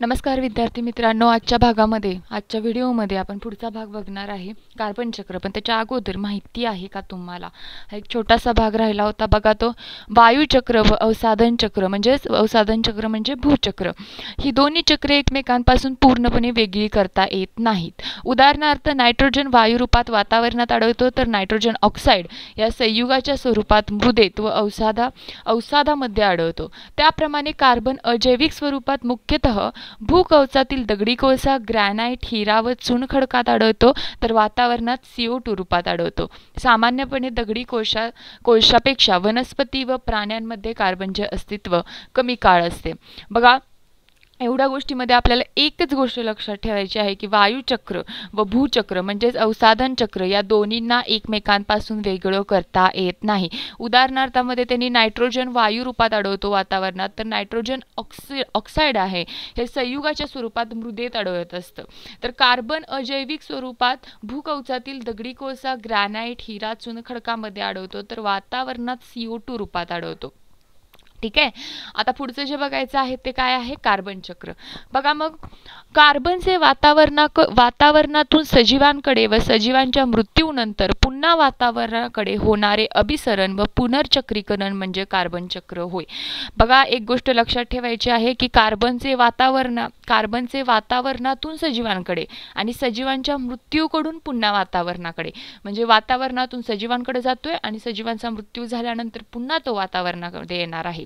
नमस्कार विद्यार्थी मित्रांनो आजच्या भागामध्ये आजच्या व्हिडिओमध्ये आपण पुढचा भाग बघणार आहे कार्बन चक्र पण त्याच्या अगोदर माहिती आहे का तुम्हाला हा एक छोटासा भाग राहिला होता बघा तो वायुचक्र व अवसाधन चक्र म्हणजेच अवसाधन चक्र म्हणजे भूचक्र ही दोन्ही चक्रे एकमेकांपासून पूर्णपणे वेगळी करता येत नाहीत उदाहरणार्थ नायट्रोजन वायुरूपात वातावरणात आढळतो तर नायट्रोजन ऑक्साईड या संयुगाच्या स्वरूपात मृदेत व अवसाधा अवसाधामध्ये आढळतो त्याप्रमाणे कार्बन अजैविक स्वरूपात मुख्यतः भूकवचातील दगडी कोळसा ग्रॅनाईट हिरा व चुनखडकात आढळतो तर वातावरणात सी ओ टू रूपात आढळतो सामान्यपणे दगडी कोशा कोळशापेक्षा वनस्पती व प्राण्यांमध्ये कार्बनचे अस्तित्व कमी काळ असते बघा एवढ्या गोष्टीमध्ये आपल्याला एकच गोष्ट लक्षात ठेवायची आहे की वायुचक्र व भूचक्र म्हणजेच अवसाधन चक्र या दोन्हींना एकमेकांपासून वेगळं करता येत नाही उदाहरणार्थामध्ये त्यांनी नायट्रोजन वायू रूपात अडवतो वातावरणात तर नायट्रोजन ऑक्सि ऑक्साईड आहे हे संयुगाच्या स्वरूपात मृदेत अडवत असतं तर कार्बन अजैविक स्वरूपात भूकवचातील दगडी कोळसा ग्रॅनाईट हिरा चुनखडकामध्ये अडवतो तर वातावरणात सीओ टू रूपात अडवतो ठीक आहे आता पुढचं जे बघायचं आहे ते काय आहे कार्बन चक्र बघा मग कार्बनचे वातावरणाक वातावरणातून सजीवांकडे व सजीवांच्या मृत्यूनंतर पुन्हा वातावरणाकडे होणारे अभिसरण व पुनर्चक्रीकरण म्हणजे कार्बन चक्र होय बघा एक गोष्ट लक्षात ठेवायची आहे की कार्बनचे वातावरण कार्बनचे वातावरणातून सजीवांकडे आणि सजीवांच्या मृत्यूकडून पुन्हा वातावरणाकडे म्हणजे वातावरणातून सजीवांकडे जातोय आणि सजीवांचा मृत्यू झाल्यानंतर पुन्हा तो वातावरणाकडे येणार आहे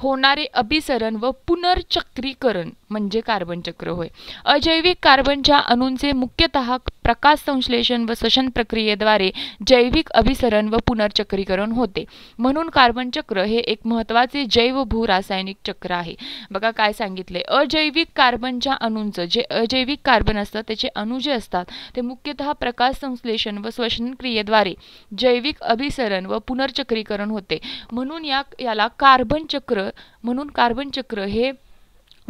होणारे अभिसरण व पुनर्चक्रीकरण म्हणजे कार्बन चक्र होय अजैविक कार्बनच्या अणूंचे मुख्यतः प्रकाश संश्लेषण व श्वसन प्रक्रियेद्वारे जैविक अभिसरण व पुनर्चक्रीकरण होते म्हणून कार्बन चक्र हे एक महत्त्वाचे जैव रासायनिक चक्र आहे बघा काय सांगितले अजैविक कार्बनच्या अणूंचं जे अजैविक कार्बन असतं त्याचे अणू जे असतात ते मुख्यतः प्रकाश संश्लेषण व श्वसन क्रियेद्वारे जैविक अभिसरण व पुनर्चक्रीकरण होते म्हणून या याला कार्बन चक्र म्हणून कार्बन चक्र हे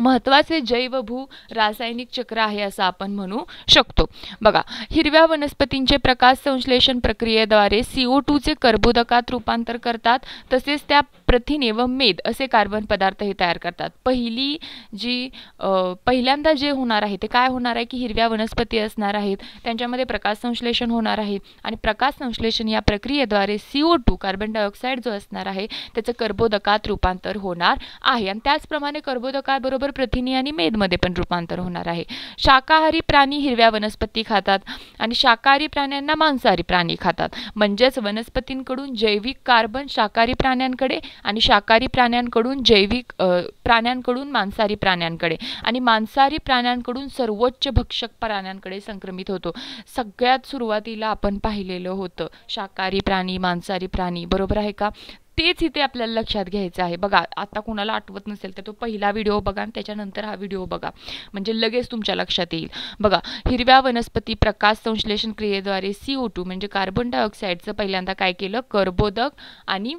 महत्त्वाचे जैवभू रासायनिक चक्र आहे असं आपण म्हणू शकतो बघा हिरव्या वनस्पतींचे प्रकाश संश्लेषण प्रक्रियेद्वारे सी ओ टूचे कर्बोदकात रूपांतर करतात तसेच त्या प्रथिने व मेद असे कार्बन पदार्थ हे तयार करतात पहिली जी पहिल्यांदा जे होणार आहे ते काय होणार आहे की हिरव्या वनस्पती असणार आहेत त्यांच्यामध्ये प्रकाश संश्लेषण होणार आहे आणि प्रकाश संश्लेषण या प्रक्रियेद्वारे C O two carbon dioxide जो असणार आहे त्याचं कर्बोदकात रूपांतर होणार आहे आणि त्याचप्रमाणे कर्बोदकाबरोबर बरोबर प्रथिने आणि मेदमध्ये पण रूपांतर होणार आहे शाकाहारी प्राणी हिरव्या वनस्पती खातात आणि शाकाहारी प्राण्यांना मांसाहारी प्राणी खातात म्हणजेच वनस्पतींकडून जैविक कार्बन शाकाहारी प्राण्यांकडे आणि शाकाहारी प्राण्यांकडून जैविक प्राण्यांकडून मांसाहारी प्राण्यांकडे आणि मांसाहारी प्राण्यांकडून सर्वोच्च भक्षक प्राण्यांकडे संक्रमित होतो सगळ्यात सुरुवातीला आपण पाहिलेलं होतं शाकाहारी प्राणी मांसाहारी प्राणी बरोबर आहे का तेच इथे आपल्याला लक्षात घ्यायचं आहे बघा आता कोणाला आठवत नसेल तर तो पहिला व्हिडिओ बघा आणि त्याच्यानंतर हा व्हिडिओ बघा म्हणजे लगेच तुमच्या लक्षात येईल बघा हिरव्या वनस्पती प्रकाश संश्लेषण क्रियेद्वारे सी ओ टू म्हणजे कार्बन डायऑक्साईडचं पहिल्यांदा काय केलं कर्बोदक आणि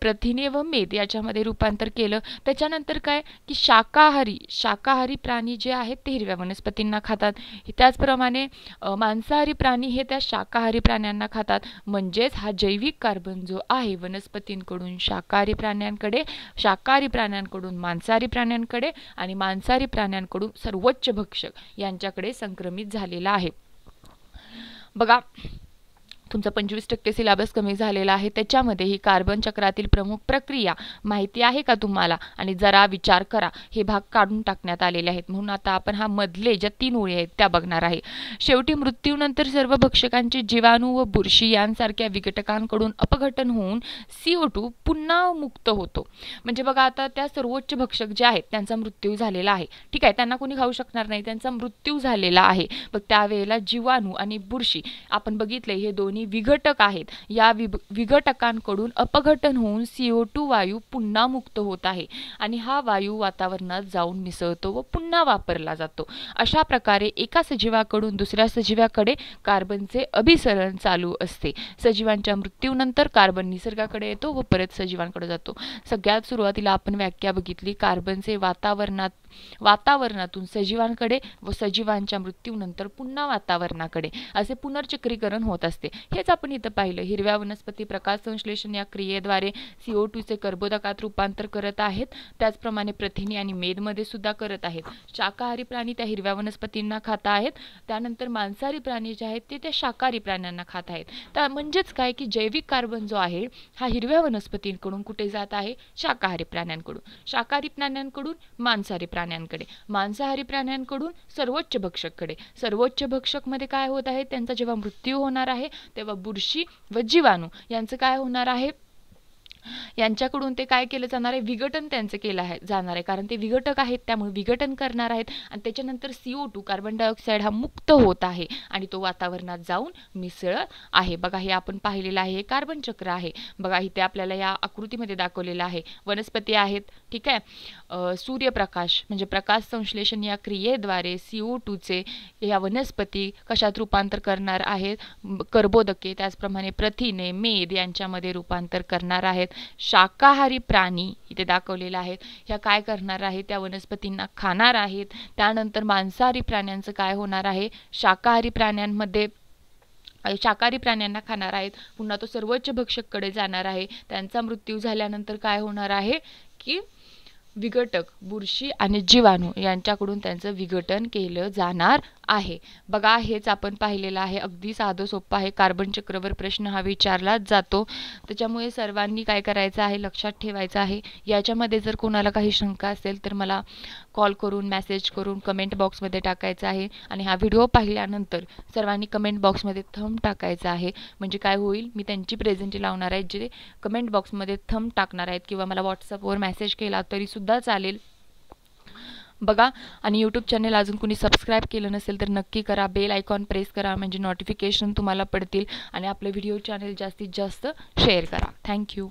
प्रथिने व मेद याच्यामध्ये रूपांतर केलं त्याच्यानंतर काय की शाकाहारी शाकाहारी प्राणी जे आहेत ते हिरव्या वनस्पतींना खातात त्याचप्रमाणे मांसाहारी प्राणी हे त्या शाकाहारी प्राण्यांना खातात म्हणजेच हा जैविक कार्बन जो आहे वनस्पती व्यक्तींकडून शाकाहारी प्राण्यांकडे शाकाहारी प्राण्यांकडून मांसाहारी प्राण्यांकडे आणि मांसाहारी प्राण्यांकडून सर्वोच्च भक्षक यांच्याकडे संक्रमित झालेला आहे बघा तुमचा पंचवीस टक्के सिलेबस कमी झालेला आहे त्याच्यामध्ये ही कार्बन चक्रातील प्रमुख प्रक्रिया माहिती आहे का तुम्हाला आणि जरा विचार करा हे भाग काढून टाकण्यात आलेले आहेत म्हणून आता आपण हा मधले ज्या तीन ओळी आहेत त्या बघणार आहे शेवटी मृत्यूनंतर सर्व भक्षकांचे जीवाणू व बुरशी यांसारख्या विघटकांकडून अपघटन होऊन सी ओ टू पुन्हा मुक्त होतो म्हणजे बघा आता त्या सर्वोच्च भक्षक जे आहेत त्यांचा मृत्यू झालेला आहे ठीक आहे त्यांना कोणी खाऊ शकणार नाही त्यांचा मृत्यू झालेला आहे मग त्यावेळेला जीवाणू आणि बुरशी आपण बघितले हे दोन्ही आणि विघटक आहेत या विभ विघटकांकडून अपघटन होऊन सी ओ टू वायू पुन्हा मुक्त होत आहे आणि हा वायू वातावरणात जाऊन मिसळतो व पुन्हा वापरला जातो अशा प्रकारे एका सजीवाकडून दुसऱ्या सजीवाकडे कार्बनचे अभिसरण चालू असते सजीवांच्या मृत्यूनंतर कार्बन निसर्गाकडे येतो व परत सजीवांकडे जातो सगळ्यात सुरुवातीला आपण व्याख्या बघितली कार्बनचे वातावरणात वातावरणातून सजीवांकडे व सजीवांच्या मृत्यूनंतर पुन्हा वातावरणाकडे असे पुनर्चक्रीकरण होत असते हेच आपण इथं पाहिलं हिरव्या वनस्पती प्रकाश संश्लेषण या क्रियेद्वारे सीओ चे कर्बोदकात रूपांतर करत आहेत त्याचप्रमाणे प्रथिने आणि मेदमध्ये सुद्धा करत आहेत शाकाहारी प्राणी त्या हिरव्या वनस्पतींना खात आहेत त्यानंतर मांसाहारी प्राणी जे आहेत ते त्या शाकाहारी प्राण्यांना खात आहेत तर म्हणजेच काय की जैविक कार्बन जो आहे हा हिरव्या वनस्पतींकडून कुठे जात आहे शाकाहारी प्राण्यांकडून शाकाहारी प्राण्यांकडून मांसाहारी प्राणी प्राण्यांकडे मांसाहारी प्राण्यांकडून सर्वोच्च भक्षककडे सर्वोच्च भक्षकमध्ये काय होत आहे त्यांचा जेव्हा मृत्यू होणार आहे तेव्हा बुरशी व जीवाणू यांचं काय होणार आहे यांच्याकडून ते काय केलं जाणार आहे विघटन त्यांचं केलं आहे जाणार आहे कारण ते विघटक आहेत त्यामुळे विघटन करणार आहेत आणि त्याच्यानंतर C O two carbon dioxide हा मुक्त होत आहे आणि तो वातावरणात जाऊन मिसळत आहे बघा हे आपण पाहिलेलं आहे हे कार्बन चक्र आहे बघा इथे आपल्याला या आकृतीमध्ये दाखवलेलं आहे वनस्पती आहेत ठीक आहे सूर्यप्रकाश म्हणजे प्रकाश संश्लेषण या क्रियेद्वारे सी ओ टूचे या वनस्पती कशात रूपांतर करणार आहेत कर्बोदके त्याचप्रमाणे प्रथिने मेद यांच्यामध्ये रूपांतर करणार आहेत आहेत शाकाहारी प्राणी इथे दाखवलेले आहेत ह्या काय करणार आहेत त्या वनस्पतींना खाणार आहेत त्यानंतर मांसाहारी प्राण्यांचं काय होणार आहे शाकाहारी प्राण्यांमध्ये शाकाहारी प्राण्यांना खाणार आहेत पुन्हा तो सर्वोच्च भक्षककडे जाणार आहे त्यांचा मृत्यू झाल्यानंतर काय होणार आहे की विघटक बुरशी आणि जीवाणू यांच्याकडून त्यांचं विघटन केलं जाणार आहे बघा हेच आपण पाहिलेलं आहे अगदी साधं सोपं आहे कार्बन चक्रवर प्रश्न हा विचारलाच जातो त्याच्यामुळे सर्वांनी काय करायचं आहे लक्षात ठेवायचं आहे याच्यामध्ये जर कोणाला काही शंका असेल तर मला कॉल करून मेसेज करून कमेंट बॉक्समध्ये टाकायचं आहे आणि हा व्हिडिओ पाहिल्यानंतर सर्वांनी कमेंट बॉक्समध्ये थंब टाकायचा आहे म्हणजे काय होईल मी त्यांची प्रेझेंटी लावणार आहे जे कमेंट बॉक्समध्ये थंब टाकणार आहेत किंवा मला व्हॉट्सअपवर मेसेज केला तरीसुद्धा चालेल बघा आणि यूट्यूब चॅनल अजून कुणी सबस्क्राईब केलं नसेल तर नक्की करा बेल आयकॉन प्रेस करा म्हणजे नोटिफिकेशन तुम्हाला पडतील आणि आपले व्हिडिओ चॅनल जास्तीत जास्त शेअर करा थँक्यू